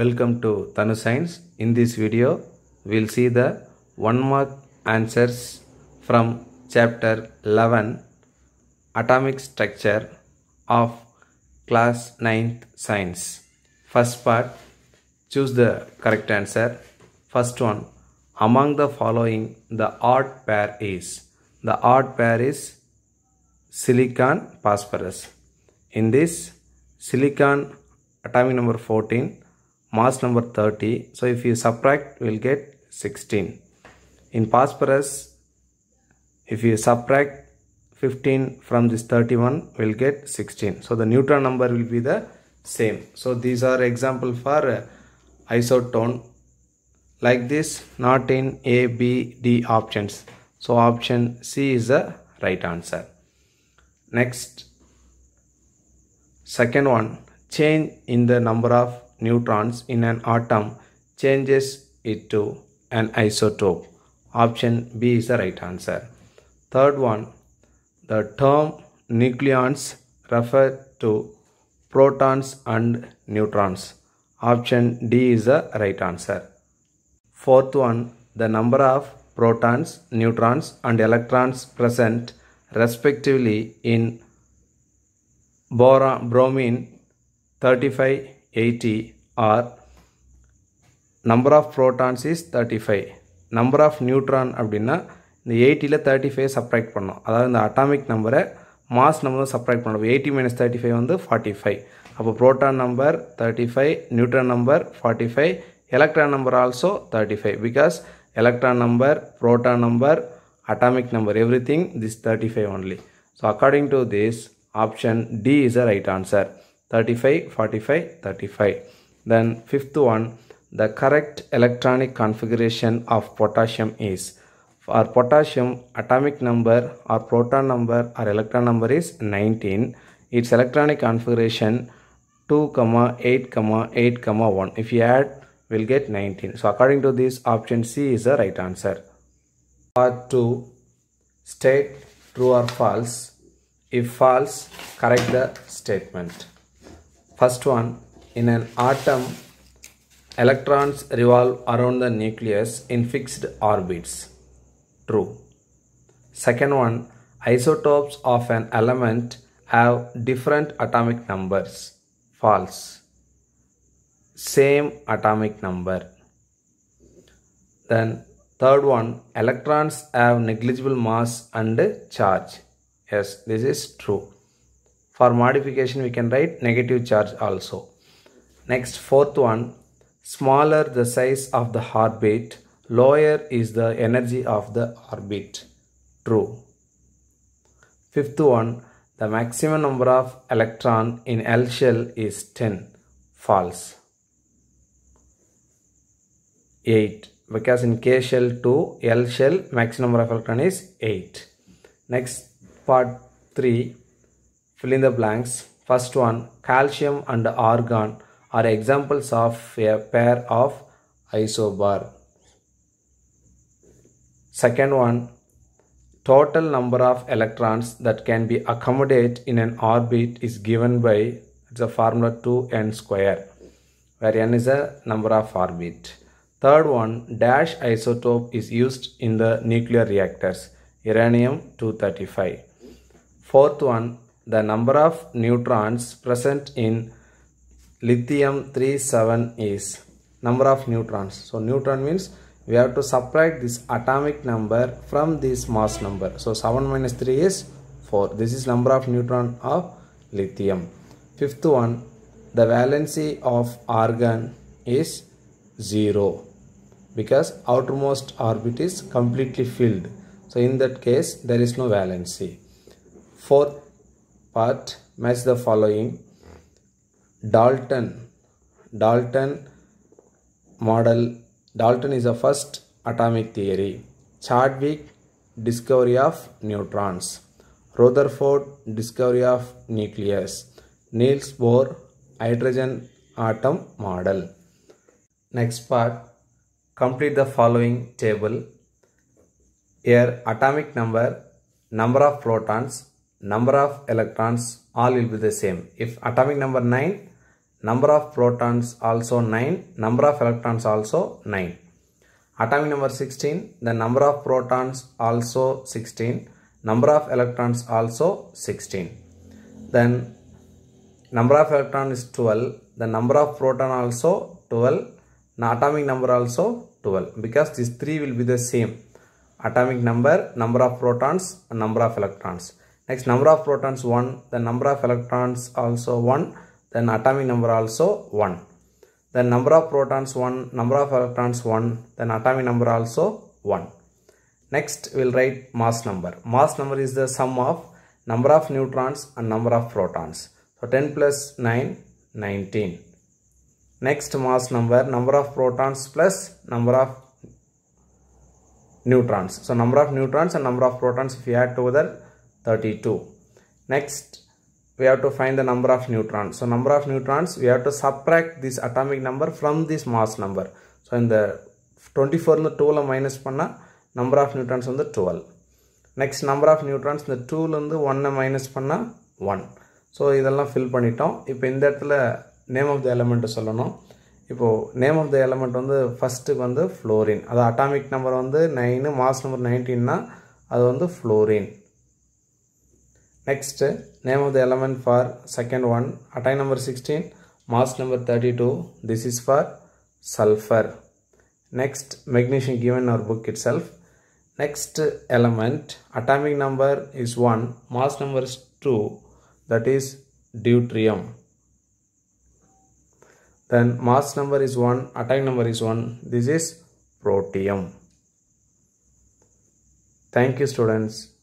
Welcome to Tanu Science. In this video, we'll see the one mark answers from chapter 11 Atomic Structure of class 9th Science. First part, choose the correct answer. First one, among the following, the odd pair is. The odd pair is silicon phosphorus. In this, silicon atomic number 14 mass number 30 so if you subtract we'll get 16 in phosphorus if you subtract 15 from this 31 we'll get 16 so the neutron number will be the same so these are example for uh, isotone like this not in a b d options so option c is the right answer next second one change in the number of neutrons in an atom changes it to an isotope. Option B is the right answer. Third one, the term nucleons refer to protons and neutrons. Option D is the right answer. Fourth one, the number of protons, neutrons and electrons present respectively in boron, bromine 35 eighty are number of protons is thirty five number of neutron அப்படின்னா இந்த எயிட்டியில் thirty five subtract பண்ணோம் அதாவது இந்த atomic நம்பரை mass number subtract பண்ணணும் eighty minus thirty five வந்து forty five அப்போ proton number thirty five neutron number forty five electron number also thirty five because electron number proton number atomic number number this thirty five only so according to this option D is a right answer 35, 45, 35. Then fifth one, the correct electronic configuration of potassium is for potassium atomic number or proton number or electron number is 19. Its electronic configuration 2, comma 8, comma 8, comma 1. If you add, we'll get 19. So according to this, option C is the right answer. Part 2, state true or false. If false, correct the statement. First one, in an atom, electrons revolve around the nucleus in fixed orbits. True. Second one, isotopes of an element have different atomic numbers. False. Same atomic number. Then third one, electrons have negligible mass and charge. Yes, this is true. For modification, we can write negative charge also. Next, fourth one, smaller the size of the orbit, lower is the energy of the orbit. True. Fifth one, the maximum number of electron in L shell is 10. False. 8 because in K shell to L shell maximum number of electron is 8. Next part 3 fill in the blanks. First one, calcium and argon are examples of a pair of isobar. Second one, total number of electrons that can be accommodated in an orbit is given by the formula 2n square, where n is a number of orbit. Third one, dash isotope is used in the nuclear reactors, uranium 235. Fourth one, the number of neutrons present in lithium 37 is number of neutrons. So neutron means we have to subtract this atomic number from this mass number. So 7 minus 3 is 4. This is number of neutron of lithium. Fifth one, the valency of argon is 0 because outermost orbit is completely filled. So in that case, there is no valency. Fourth, part match the following dalton dalton model dalton is the first atomic theory chadwick discovery of neutrons rutherford discovery of nucleus niels bohr hydrogen atom model next part complete the following table here atomic number number of protons number of electrons all will be the same. If atomic number 9, number of protons also 9, number of electrons also 9. Atomic number 16, the number of protons also 16, number of electrons also 16. Then number of electron is 12, the number of proton also 12, and atomic number also 12 because these three will be the same. Atomic number, number of protons, number of electrons. Next number of protons 1, the number of electrons also 1, then atomic number also 1. Then number of protons 1, number of electrons 1, then atomic number also 1. Next we'll write mass number. Mass number is the sum of number of neutrons and number of protons. So 10 plus 9, 19. Next mass number, number of protons plus number of neutrons. So number of neutrons and number of protons if you add together 32. Next, we have to find the number of neutrons. So, number of neutrons, we have to subtract this atomic number from this mass number. So, in the 24 இந்த 2ல minus பண்ணால் number of neutrons வந்து twelve next number of neutrons இந்த டூலேருந்து ஒன்னை minus பண்ணால் one so இதெல்லாம் fill பண்ணிட்டோம் இப்போ இந்த இடத்துல நேம் ஆஃப் த எலமெண்ட்டு சொல்லணும் இப்போது நேம் ஆஃப் த எலமெண்ட் வந்து ஃபஸ்ட்டுக்கு வந்து ஃப்ளோரின் அது அட்டாமிக் நம்பர் வந்து நைனு மாஸ் நம்பர் நைன்டீன்னா அது வந்து fluorine Next, name of the element for second one, atom number 16, mass number 32, this is for sulfur. Next, magnesium given our book itself. Next element, atomic number is 1, mass number is 2, that is deuterium. Then mass number is 1, atomic number is 1, this is protium. Thank you students.